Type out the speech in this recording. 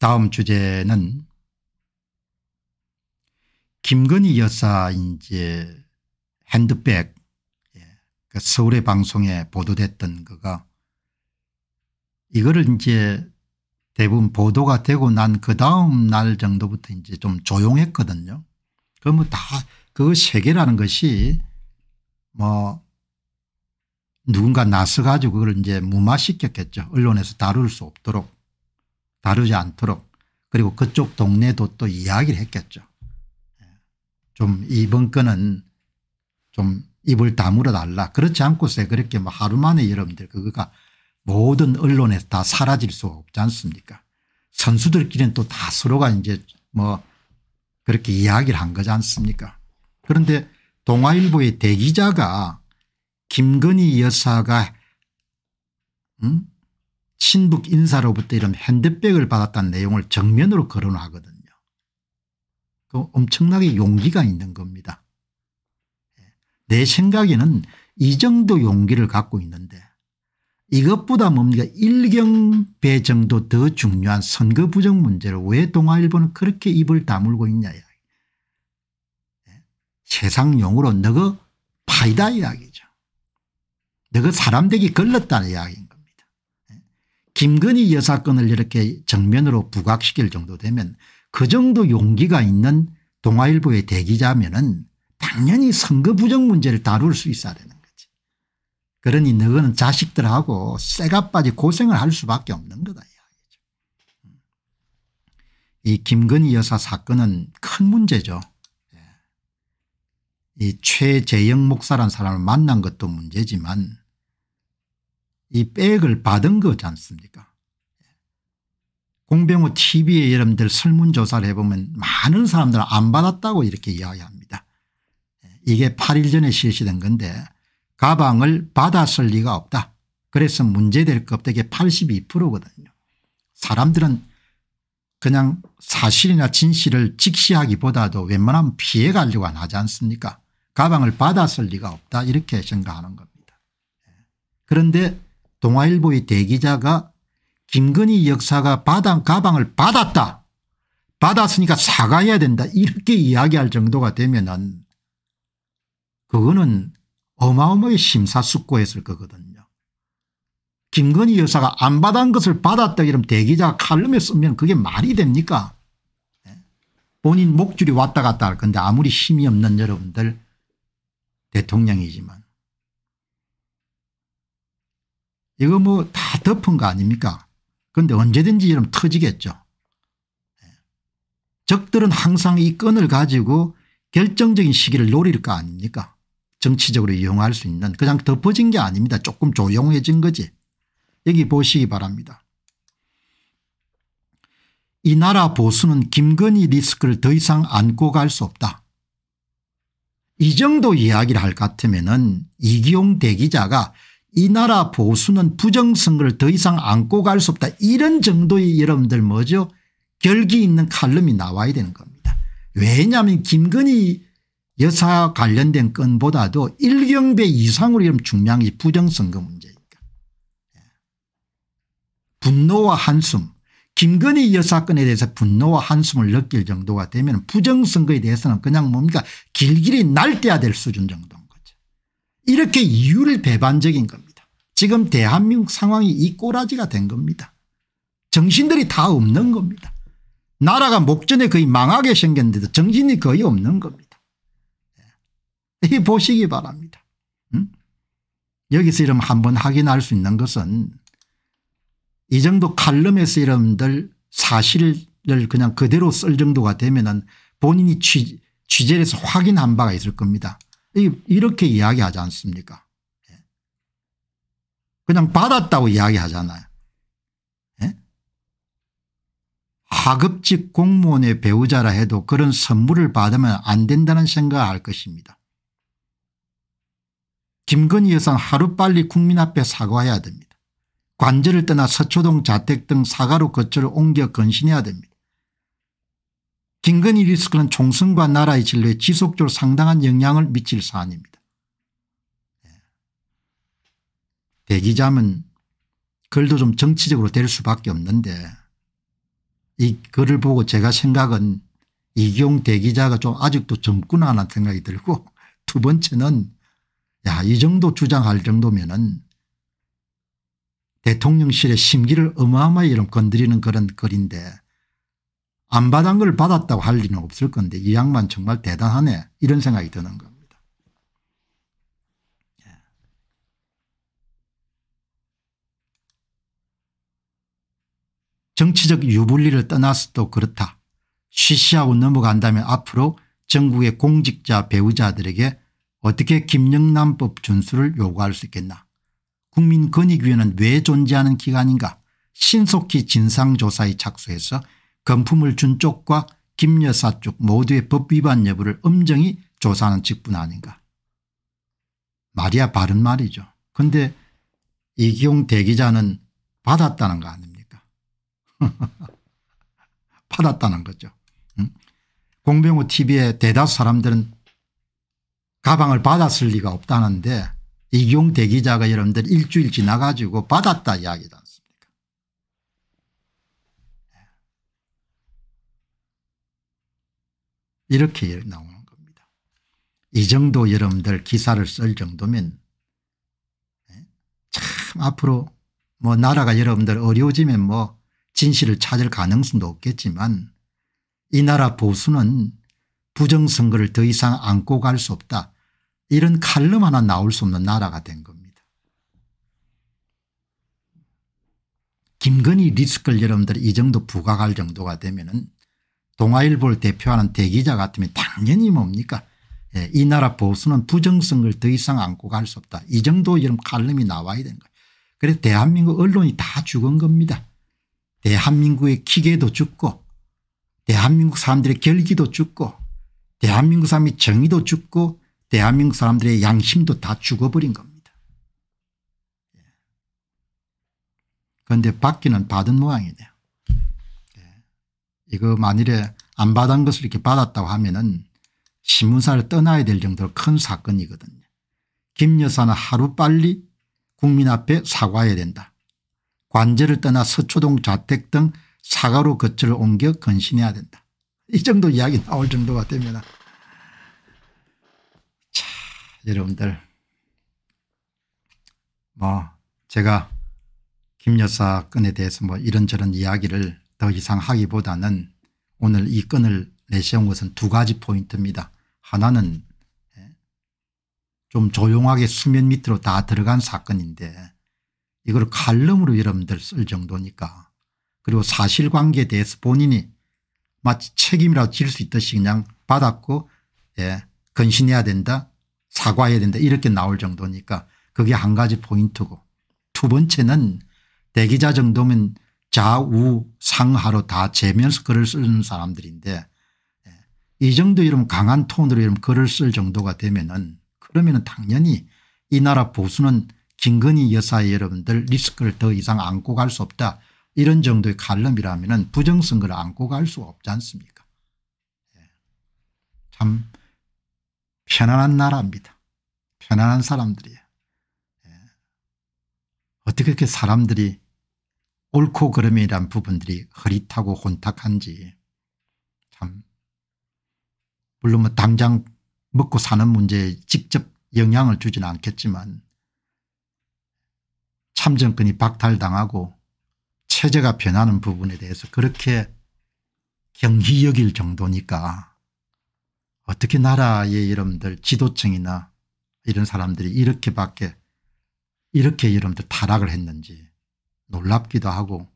다음 주제는 김건희 여사 이제 핸드백 예, 그 서울의 방송에 보도됐던 거가 이거를 이제 대부분 보도가 되고 난 그 다음 날 정도부터 이제 좀 조용했거든요. 그러면 뭐 다 그 세계라는 것이 뭐 누군가 나서 가지고 그걸 이제 무마시켰겠죠. 언론에서 다룰 수 없도록. 다루지 않도록 그리고 그쪽 동네도 또 이야기를 했겠죠. 예. 좀 이번 건은 좀 입을 다물어 달라. 그렇지 않고서 그렇게 뭐 하루 만에 여러분들 그거가 모든 언론에서 다 사라질 수 없지 않습니까 선수들끼리는 또 다 서로가 이제 뭐 그렇게 이야기를 한 거지 않습니까 그런데 동아일보의 대기자가 김건희 여사가 음? 친북 인사로부터 이런 핸드백을 받았다는 내용을 정면으로 거론하거든요. 그 엄청나게 용기가 있는 겁니다. 예. 내 생각에는 이 정도 용기를 갖고 있는데 이것보다 뭡니까 일경배 정도 더 중요한 선거 부정 문제를 왜 동아일보는 그렇게 입을 다물고 있냐 이야기. 예. 세상 용어로 너거 파이다 이야기죠. 너거 사람 되기 걸렸다는 이야기 김건희 여사 건을 이렇게 정면으로 부각시킬 정도 되면 그 정도 용기가 있는 동아일보의 대기자면 은 당연히 선거 부정 문제를 다룰 수 있어야 되는 거지. 그러니 너는 자식들하고 쇠가빠지 고생을 할 수밖에 없는 거다. 이 음. 김건희 여사 사건은 큰 문제죠. 예. 이 최재영 목사란 사람을 만난 것도 문제지만 이 백을 받은 거지 않습니까 공병호 tv에 여러분들 설문조사를 해보면 많은 사람들은 안 받았다고 이렇게 이야기합니다. 이게 8일 전에 실시된 건데 가방을 받았을 리가 없다. 그래서 문제될 껍데기 82%거든요. 사람들은 그냥 사실이나 진실을 직시하기보다도 웬만하면 피해가려고 안 하지 않습니까 가방을 받았을 리가 없다 이렇게 생각하는 겁니다. 그런데 동아일보의 대기자가 김건희 역사가 받은 가방을 받았다. 받았으니까 사과해야 된다. 이렇게 이야기할 정도가 되면은 그거는 어마어마하게 심사숙고했을 거거든요. 김건희 여사가 안 받은 것을 받았다 이러면 대기자가 칼럼에 쓰면 그게 말이 됩니까? 네. 본인 목줄이 왔다 갔다 할 건데 아무리 힘이 없는 여러분들 대통령이지만 이거 뭐 다 덮은 거 아닙니까 그런데 언제든지 이러면 터지겠죠. 예. 적들은 항상 이 끈을 가지고 결정적인 시기를 노릴 거 아닙니까 정치적으로 이용할 수 있는 그냥 덮어진 게 아닙니다. 조금 조용해진 거지. 여기 보시기 바랍니다. 이 나라 보수는 김건희 리스크를 더 이상 안고 갈 수 없다. 이 정도 이야기를 할 것 같으면 은 이기용 대기자가 이 나라 보수는 부정선거를 더 이상 안고 갈 수 없다 이런 정도의 여러분들 뭐죠 결기 있는 칼럼이 나와야 되는 겁니다. 왜냐하면 김건희 여사 관련된 건보다도 일경배 이상으로 이런 중요한 이 부정선거 문제니까. 분노와 한숨 김건희 여사 건에 대해서 분노와 한숨을 느낄 정도가 되면 부정선거에 대해서는 그냥 뭡니까 길길이 날뛰어야 될 수준 정도. 이렇게 이유를 배반적인 겁니다. 지금 대한민국 상황이 이 꼬라지가 된 겁니다. 정신들이 다 없는 겁니다. 나라가 목전에 거의 망하게 생겼는데도 정신이 거의 없는 겁니다. 예. 이 보시기 바랍니다. 음? 여기서 이름 한번 확인할 수 있는 것은 이 정도 칼럼에서 이름들 사실을 그냥 그대로 쓸 정도가 되면 은 본인이 취, 취재를 해서 확인한 바가 있을 겁니다. 이렇게 이야기하지 않습니까 예. 그냥 받았다고 이야기하잖아요. 예? 하급직 공무원의 배우자라 해도 그런 선물을 받으면 안 된다는 생각을 할 것입니다. 김건희 여사는 하루빨리 국민 앞에 사과해야 됩니다. 관절을 떠나 서초동 자택 등 사과로 거처를 옮겨 건신해야 됩니다. 김건희 리스크는 총선과 나라의 진로에 지속적으로 상당한 영향을 미칠 사안입니다. 예. 대기자면 글도 좀 정치적으로 될 수밖에 없는데 이 글을 보고 제가 생각은 이기용 대기자가 좀 아직도 젊구나 하는 생각이 들고 두 번째는 야이 정도 주장할 정도면은 대통령실의 심기를 어마어마히 건드리는 그런 글인데 안 받은 걸 받았다고 할 리는 없을 건데 이 양반 정말 대단하네 이런 생각이 드는 겁니다. 예. 정치적 유불리를 떠나서도 그렇다. 쉬쉬하고 넘어간다면 앞으로 전국의 공직자 배우자들에게 어떻게 김영란법 준수를 요구할 수 있겠나 국민권익위원회는 왜 존재하는 기관인가 신속히 진상조사에 착수해서 금품을 준 쪽과 김 여사 쪽 모두의 법 위반 여부를 엄정히 조사하는 직분 아닌가. 말이야 바른 말이죠. 그런데 이기용 대기자는 받았다는 거 아닙니까 받았다는 거죠. 응? 공병호 tv의 대다수 사람들은 가방을 받았을 리가 없다는데 이기용 대기자가 여러분들 일주일 지나가지고 받았다 이야기다. 이렇게 나오는 겁니다. 이 정도 여러분들 기사를 쓸 정도면 예? 참 앞으로 뭐 나라가 여러분들 어려워지면 뭐 진실을 찾을 가능성도 없겠지만 이 나라 보수는 부정선거를 더 이상 안고 갈 수 없다. 이런 칼럼 하나 나올 수 없는 나라가 된 겁니다. 김건희 리스크를 여러분들 이 정도 부각할 정도가 되면 은 동아일보를 대표하는 대기자 같으면 당연히 뭡니까 예, 이 나라 보수는 부정성을 더 이상 안고 갈 수 없다. 이 정도 이런 칼럼이 나와야 되는 거예요. 그래서 대한민국 언론이 다 죽은 겁니다. 대한민국의 기계도 죽고 대한민국 사람들의 결기도 죽고 대한민국 사람이 정의도 죽고 대한민국 사람들의 양심도 다 죽어버린 겁니다. 예. 그런데 받기는 받은 모양이네요. 이거 만일에 안 받은 것을 이렇게 받았다고 하면은 신문사를 떠나야 될 정도로 큰 사건이거든요. 김 여사는 하루빨리 국민 앞에 사과해야 된다. 관제를 떠나 서초동 자택 등 사과로 거처를 옮겨 건신해야 된다. 이 정도 이야기 나올 정도가 됩니다. 자 여러분들 뭐 제가 김 여사건에 대해서 뭐 이런저런 이야기를 더 이상 하기보다는 오늘 이 건을 내세운 것은 두 가지 포인트입니다. 하나는 예, 좀 조용하게 수면 밑으로 다 들어간 사건인데 이걸 칼럼으로 여러분들 쓸 정도니까 그리고 사실관계에 대해서 본인이 마치 책임이라고 질수 있듯이 그냥 받았고 예, 근신해야 된다 사과해야 된다 이렇게 나올 정도니까 그게 한 가지 포인트고 두 번째는 대기자 정도면 좌우 상하로 다 재면서 글을 쓰는 사람들인데 예, 이 정도 이런 강한 톤으로 이런 글을 쓸 정도가 되면은 그러면은 당연히 이 나라 보수는 김건희 여사의 여러분들 리스크를 더 이상 안고 갈 수 없다 이런 정도의 칼럼이라면은 부정선거를 안고 갈 수 없지 않습니까 예. 참 편안한 나라입니다 편안한 사람들이에요 예. 어떻게 그렇게 사람들이 옳고 그름이란 부분들이 흐릿하고 혼탁한지 참 물론 뭐 당장 먹고 사는 문제에 직접 영향을 주지는 않겠지만 참정권이 박탈당하고 체제가 변하는 부분에 대해서 그렇게 경히 여길 정도니까 어떻게 나라의 여러분들 지도층이나 이런 사람들이 이렇게밖에 이렇게 여러분들 타락을 했는지 놀랍기도 하고